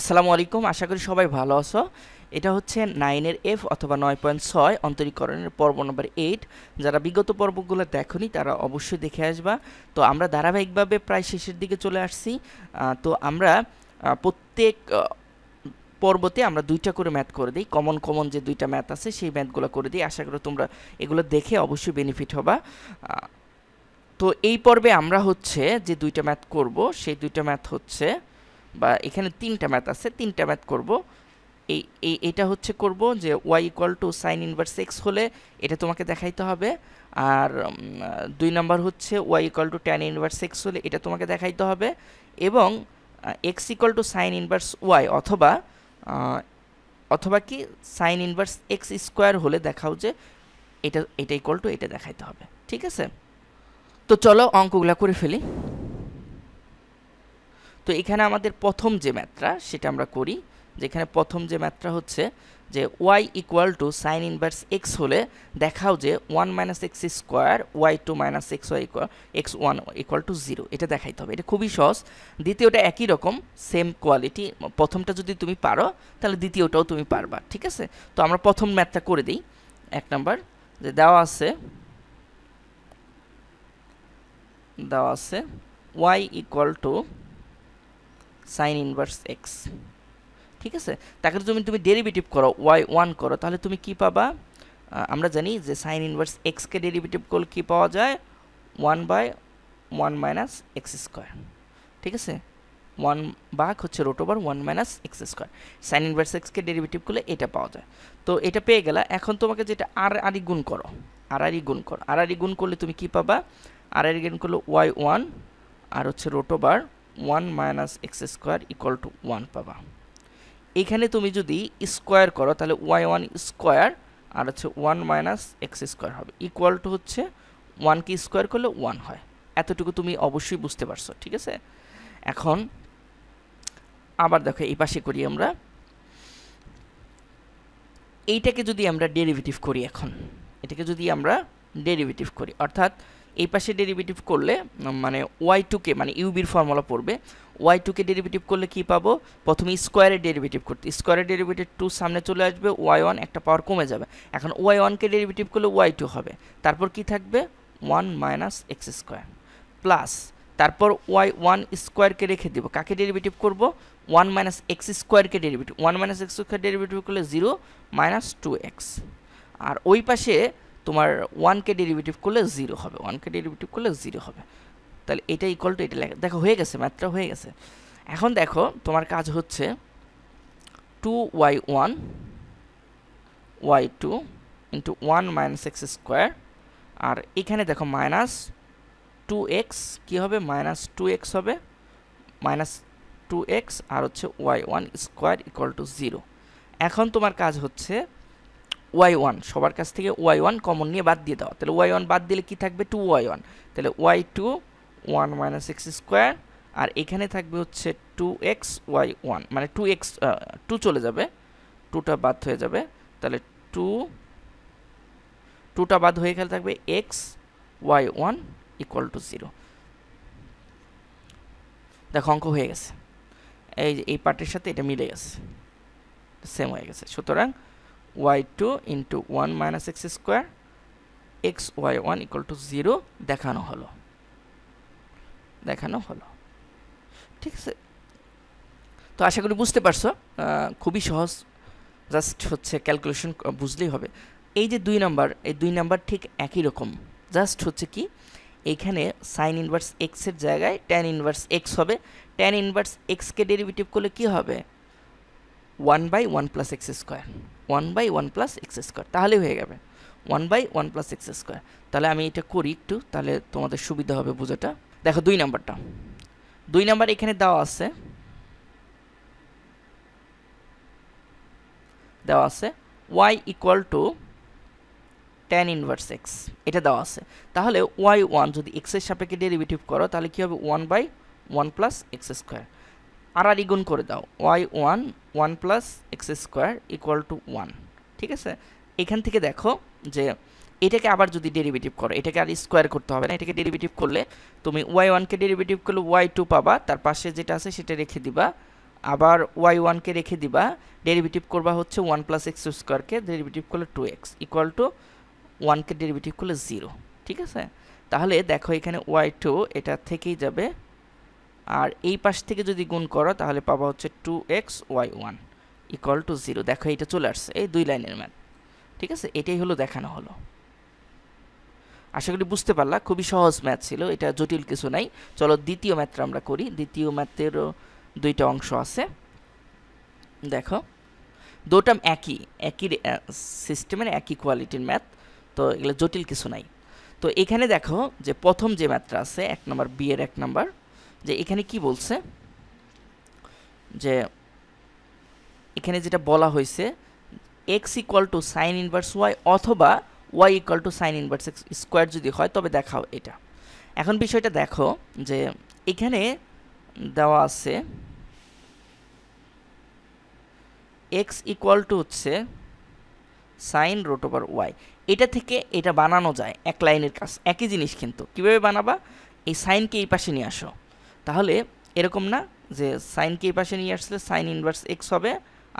আসসালামু আলাইকুম আশা করি সবাই ভালো আছো এটা হচ্ছে নাইনের এফ অথবা নয় পয়েন্ট ছয় অন্তরীকরণের পর্ব নম্বর এইট যারা বিগত পর্বগুলো দেখনি তারা অবশ্যই দেখে আসবা তো আমরা ধারাবাহিকভাবে প্রায় শেষের দিকে চলে আসছি তো আমরা প্রত্যেক পর্বতে আমরা দুইটা করে ম্যাথ করে দিই কমন কমন যে দুইটা ম্যাথ আছে সেই ম্যাথগুলো করে দিই আশা করি তোমরা এগুলো দেখে অবশ্যই বেনিফিট হবা তো এই পর্বে আমরা হচ্ছে যে দুইটা ম্যাথ করব সেই দুইটা ম্যাথ হচ্ছে বা এখানে তিনটা ম্যাথ আছে তিনটা ম্যাথ করব এই এই এটা হচ্ছে করব যে y equal to sine inverse x হলে এটা তোমাকে দেখাইতে হবে আর দুই নাম্বার হচ্ছে y equal to tan inverse x হলে এটা তোমাকে দেখাইতে হবে এবং x equal to sine inverse y অথবা অথবা কি সাইন ইনভার্স এক্স স্কোয়ার হলে দেখাও যে এটা এটা ইকুয়াল টু এটা দেখাইতে হবে ঠিক আছে তো চলো অঙ্কগুলা করে ফেলি তো এখানে আমাদের প্রথম যে ম্যাথটা সেটা আমরা করি যেখানে প্রথম যে ম্যাথটা হচ্ছে যে y equal to sine inverse x হলে দেখাও যে one minus x square y two minus x y equal x one equal to zero এটা দেখাইতে হবে এটা খুবই সহজ দ্বিতীয়টা একই রকম সেম কোয়ালিটি প্রথমটা যদি তুমি পারো তাহলে দ্বিতীয়টাও তুমি পারবা ঠিক আছে তো আমরা প্রথম ম্যাথটা করে দিই এক নাম্বার যে দেওয়া আছে দেওয়া আছে y equal to sine inverse x ঠিক আছে তাকে তুমি তুমি ডেরিভেটিভ করো ওয়াই ওয়ান করো তাহলে তুমি কি পাবা আমরা জানি যে সাইন ইনভার্স এক্সকে ডেরিভেটিভ করলে কী পাওয়া যায় one by one minus x square ঠিক আছে ওয়ান বাক হচ্ছে root over one minus x square sine inverse এক্সকে ডেরিভেটিভ করলে এটা পাওয়া যায় তো এটা পেয়ে গেলা এখন তোমাকে যেটা আর আরই গুণ করো আর আরই গুণ করো আর আরই গুণ করলে তুমি কি পাবা আর আরই গুণ করলে ওয়াই ওয়ান আর হচ্ছে root over one minus x square equal to one পাবা এখানে তুমি যদি স্কোয়ার করো তাহলে ওয়াই ওয়ান স্কোয়ার আর হচ্ছে ওয়ান মাইনাস এক্স স্কোয়ার হবে ইকুয়াল টু হচ্ছে ওয়ানকে স্কোয়ার করলে ওয়ান হয় এতটুকু তুমি অবশ্যই বুঝতে পারছো ঠিক আছে এখন আবার দেখো এই পাশে করি আমরা এইটাকে যদি আমরা ডেরিভেটিভ করি এখন এটাকে যদি আমরা ডেরিভেটিভ করি অর্থাৎ এই পাশে ডেরিভেটিভ করলে মানে ওয়াই টুকে মানে ইউবির ফর্মুলা পড়বে ওয়াই টুকে ডেরিভেটিভ করলে কি পাবো প্রথমে স্কোয়ারে ডেরিভেটিভ করতে স্কোয়ারে ডেরিভেটিভ টু সামনে চলে আসবে ওয়াই ওয়ান একটা পাওয়ার কমে যাবে এখন ওয়াই ওয়ানকে ডেরিভেটিভ করলে ওয়াই টু হবে তারপর কি থাকবে one minus x square plus তারপর ওয়াই ওয়ান স্কোয়ারকে রেখে দেবো কাকে ডেরিভেটিভ করব ওয়ান মাইনাস এক্স স্কোয়ারকে derivative one minus x square derivative করলে জিরো মাইনাস টু এক্স আর ওই পাশে তোমার ওয়ানকে ডেরিভেটিভ করলে জিরো হবে ওয়ানকে ডেরিভেটিভ করলে জিরো হবে তাহলে এটা ইকুয়াল টু এটা দেখো হয়ে গেছে ম্যাথটা হয়ে গেছে এখন দেখো তোমার কাজ হচ্ছে two y one y two into one minus x square আর এখানে দেখো মাইনাস টু এক্স কী হবে মাইনাস টু এক্স হবে মাইনাস টু এক্স আর হচ্ছে y one square equal to zero এখন তোমার কাজ হচ্ছে ওয়াই ওয়ান সবার কাছ থেকে ওয়াই ওয়ান কমন নিয়ে বাদ দিয়ে দেওয়া তাহলে ওয়াই ওয়ান বাদ দিলে কি থাকবে টু ওয়াই ওয়ান তাহলে y two one minus x square আর এখানে থাকবে হচ্ছে টু এক্স ওয়াই ওয়ান মানে টু এক্স টু চলে যাবে টুটা বাদ হয়ে যাবে তাহলে টু টুটা বাদ হয়ে গেলে থাকবে x y one equal to zero দেখো অঙ্ক হয়ে গেছে এই এই পার্টির সাথে এটা মিলে গেছে সেম হয়ে গেছে সুতরাং y2 into one minus x square x y one equal to zero দেখানো হলো দেখানো হলো ঠিক আছে তো আশা করি বুঝতে পারছো খুবই সহজ জাস্ট হচ্ছে ক্যালকুলেশন বুঝলেই হবে এই যে দুই নাম্বার এই দুই নাম্বার ঠিক একই রকম জাস্ট হচ্ছে কি এখানে সাইন ইনভার্স এক্সের জায়গায় ট্যান ইনভার্স এক্স হবে ট্যান ইনভার্স এক্সকে ডেরিভেটিভ করলে কি হবে one by one plus x square one by one plus x square তাহলে হয়ে যাবে one by one plus x square তাহলে আমি এটা করি একটু তাহলে তোমাদের সুবিধা হবে বোঝাটা দেখো দুই নাম্বারটা দুই নাম্বার এখানে দেওয়া আছে দেওয়া আছে y equal to tan inverse x এটা দেওয়া আছে তাহলে ওয়াই ওয়ান যদি এক্সের সাপেক্ষে ডেরিভেটিভ করো তাহলে কী হবে one by one plus x square আর আর গুণ করে দাও y one one plus x square equal to one ঠিক আছে এখান থেকে দেখো যে এটাকে আবার যদি ডেরিভেটিভ করো এটাকে আর স্কোয়ার করতে হবে না এটাকে ডেরিভেটিভ করলে তুমি ওয়াই ওয়ানকে ডেরিভেটিভ করলে ওয়াই টু পাবা তার পাশে যেটা আছে সেটা রেখে দিবা আবার ওয়াই ওয়ানকে রেখে দিবা ডেরিভেটিভ করবা হচ্ছে ওয়ান প্লাস এক্স স্কোয়ারকে ডেরিভেটিভ করলে টু এক্স ইকুয়াল টু ওয়ানকে ডেরিভেটিভ করলে জিরো ঠিক আছে তাহলে দেখো এখানে ওয়াই টু এটা থেকেই যাবে আর এই পাশ থেকে যদি গুণ করো তাহলে পাবা হচ্ছে two x y one equal to zero দেখো এটা চলে আসছে এই দুই লাইনের ম্যাথ ঠিক আছে এটাই হলো দেখানো হলো আশা করি বুঝতে পারলা খুবই সহজ ম্যাথ ছিল এটা জটিল কিছু নাই চলো দ্বিতীয় ম্যাথটা আমরা করি দ্বিতীয় ম্যাথেরও দুইটা অংশ আছে দেখো দুটাম একই একই সিস্টেমের একই কোয়ালিটির ম্যাথ তো এগুলো জটিল কিছু নাই তো এখানে দেখো যে প্রথম যে ম্যাথটা আছে এক নম্বর বি এর এক নম্বর যে এখানে কি বলছে যে এখানে যেটা বলা হয়েছে x equal to sine inverse y অথবা y equal to sine inverse x square যদি হয় তবে দেখাও এটা এখন বিষয়টা দেখো যে এখানে দেওয়া আছে এক্স ইকুয়াল টু হচ্ছে সাইন রোট ওভার ওয়াই এটা থেকে এটা বানানো যায় এক লাইনের কাজ একই জিনিস কিন্তু কীভাবে বানাবা এই সাইনকে এই পাশে নিয়ে আসো তাহলে এরকম না যে সাইনকে এই পাশে নিয়ে আসলে সাইন ইনভার্স এক্স হবে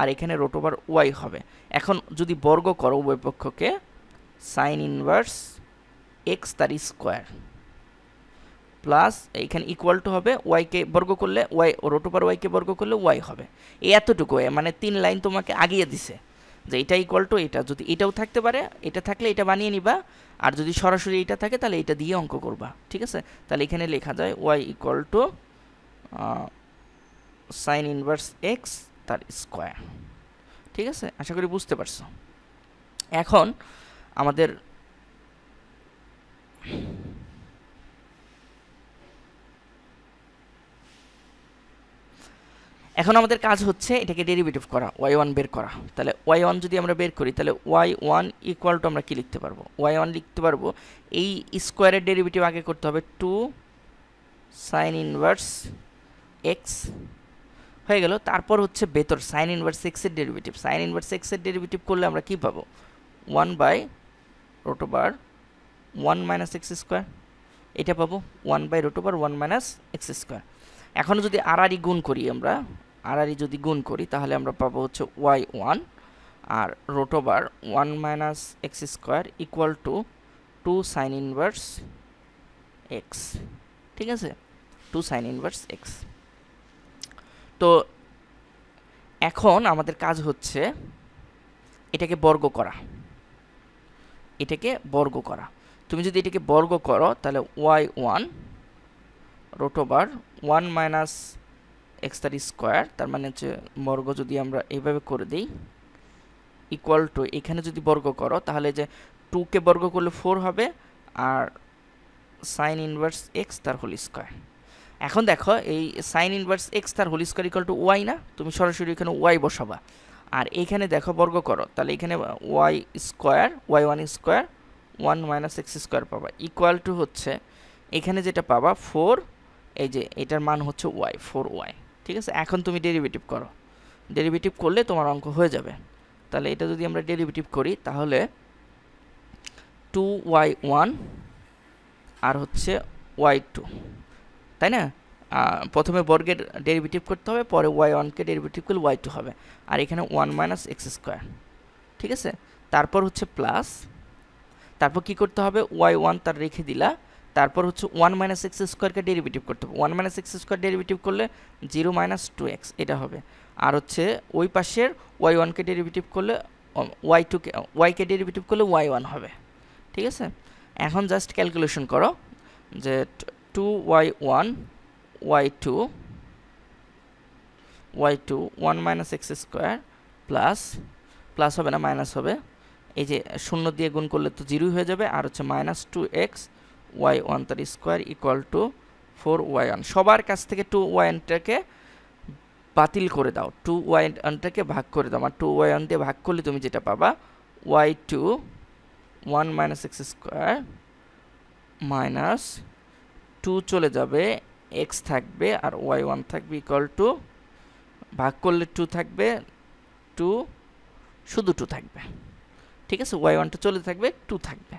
আর এখানে রোট ওভার ওয়াই হবে এখন যদি বর্গ করো উভয় পক্ষকে সাইন ইনভার্স এক্স তার স্কোয়ার প্লাস এইখানে ইকুয়াল টু হবে ওয়াইকে বর্গ করলে ওয়াই রোট ওভার ওয়াইকে বর্গ করলে ওয়াই হবে এতটুকু মানে তিন লাইন তোমাকে আগিয়ে দিছে যে এটা ইকুয়াল টু এটা যদি এটাও থাকতে পারে এটা থাকলে এটা বানিয়ে নিবা আর যদি সরাসরি এটা থাকে তাহলে এটা দিয়ে অঙ্ক করবা ঠিক আছে তাহলে এখানে লেখা যায় y equal to sine inverse x তার স্কোয়ার ঠিক আছে আশা করি বুঝতে পারছো এখন আমাদের এখন আমাদের কাজ হচ্ছে এটাকে ডেরিভেটিভ করা ওয়াই ওয়ান বের করা তাহলে ওয়াই ওয়ান যদি আমরা বের করি তাহলে ওয়াই ওয়ান ইকুয়াল টু আমরা কী লিখতে পারবো ওয়াই ওয়ান লিখতে পারবো এই স্কোয়ারের ডেরিভেটিভ আগে করতে হবে টু সাইন ইনভার্স এক্স হয়ে গেল তারপর হচ্ছে বেতর সাইন ইনভার্স এক্সের ডেরিভেটিভ সাইন ইনভার্স এক্সের ডেরিভেটিভ করলে আমরা কী পাবো one by root over one minus x square এটা পাবো one by root over one minus x square এখন যদি আড়াআড়ি গুণ করি আমরা আড়ারি যদি গুণ করি তাহলে আমরা পাবো হচ্ছে ওয়াই ওয়ান আর root over one minus x square equal to two sine inverse x ঠিক আছে টু সাইন ইনভার্স এক্স তো এখন আমাদের কাজ হচ্ছে এটাকে বর্গ করা এটাকে বর্গ করা তুমি যদি এটাকে বর্গ করো তাহলে y one root over one minus এক্সটার স্কোয়ার তার মানে হচ্ছে বর্গ যদি আমরা এইভাবে করে দিই ইকুয়াল টু এখানে যদি বর্গ করো তাহলে যে টুকে বর্গ করলে ফোর হবে আর সাইন ইনভার্স এক্স তার হোল স্কোয়ার এখন দেখো এই সাইন ইনভার্স এক্স তার whole square equal to y না তুমি সরাসরি এখানে ওয়াই বসাবা আর এখানে দেখো বর্গ করো তাহলে এখানে y square y one square one minus x square পাবা ইকুয়াল টু হচ্ছে এখানে যেটা পাবা ফোর এই যে এটার মান হচ্ছে ওয়াই ফোর ওয়াই ঠিক আছে এখন তুমি ডেরিভেটিভ করো ডেরিভেটিভ করলে তোমার অঙ্ক হয়ে যাবে তাহলে এটা যদি আমরা ডেরিভেটিভ করি তাহলে টু ওয়াই ওয়ান আর হচ্ছে ওয়াই টু তাই না প্রথমে বর্গের ডেরিভেটিভ করতে হবে পরে ওয়াই ওয়ানকে ডেরিভেটিভ করলে ওয়াই টু হবে আর এখানে ওয়ান মাইনাস এক্স স্কোয়ার ঠিক আছে তারপর হচ্ছে প্লাস তারপর কি করতে হবে ওয়াই ওয়ান তার রেখে দিলা তারপর হচ্ছে ওয়ান মাইনাস এক্স স্কোয়ারকে ডেরিভেটিভ করতে হবে one minus x square derivative করলে জিরো মাইনাস টু এক্স এটা হবে আর হচ্ছে ওই পাশের ওয়াই ওয়ানকে ডেরিভেটিভ করলে ওয়াই টুকে ওয়াইকে ডেরিভেটিভ করলে ওয়াই ওয়ান হবে ঠিক আছে এখন জাস্ট ক্যালকুলেশন করো যে two y one y two y two one minus x square plus plus হবে না মাইনাস হবে এই যে শূন্য দিয়ে গুণ করলে তো জিরোই হয়ে যাবে আর হচ্ছে minus two x y one তার square equal to four y one সবার কাছ থেকে টু ওয়ানটাকে বাতিল করে দাও টু ওয়াই ওয়ানটাকে ভাগ করে দাও আর টু ওয়াই ওয়ান দিয়ে ভাগ করলে তুমি যেটা পাবা y two one minus x square minus two চলে যাবে এক্স থাকবে আর ওয়াই ওয়ান থাকবে ইকুয়াল টু ভাগ করলে টু থাকবে টু শুধু টু থাকবে ঠিক আছে ওয়াই ওয়ানটা চলে থাকবে টু থাকবে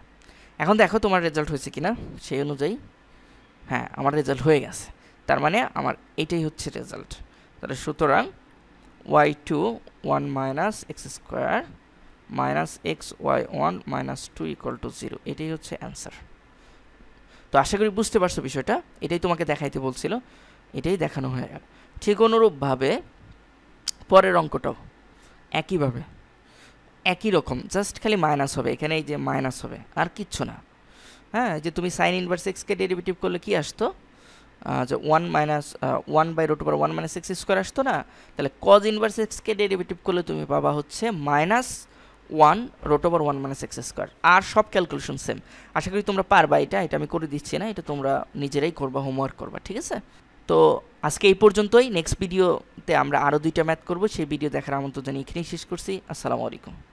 এখন দেখো তোমার রেজাল্ট হয়েছে কি না সেই অনুযায়ী হ্যাঁ আমার রেজাল্ট হয়ে গেছে তার মানে আমার এটাই হচ্ছে রেজাল্ট তাহলে সুতরাং y two one minus x square minus x y one minus two equal to zero এটাই হচ্ছে অ্যান্সার তো আশা করি বুঝতে পারছো বিষয়টা এটাই তোমাকে দেখাইতে বলছিল এটাই দেখানো হয়ে গেল ঠিক অনুরূপভাবে পরের অঙ্কটাও একইভাবে একই রকম জাস্ট খালি মাইনাস হবে এখানে এই যে মাইনাস হবে আর কিচ্ছু না হ্যাঁ যে তুমি সাইন ইনভার্স এক্সকে ডেরিভেটিভ করলে কি আসতো যে one minus one by root over one minus x square আসতো না তাহলে কজ ইনভার্স এক্সকে ডেরিভেটিভ করলে তুমি পাবা হচ্ছে minus one root over one minus x square আর সব ক্যালকুলেশন সেম আশা করি তোমরা পারবা এটা এটা আমি করে দিচ্ছি না এটা তোমরা নিজেরাই করবা হোমওয়ার্ক করবা ঠিক আছে তো আজকে এই পর্যন্তই নেক্সট ভিডিওতে আমরা আরও দুইটা ম্যাথ করবো সেই ভিডিও দেখার আমন্ত্রণ জানিয়ে এখানেই শেষ করছি আসসালামু আলাইকুম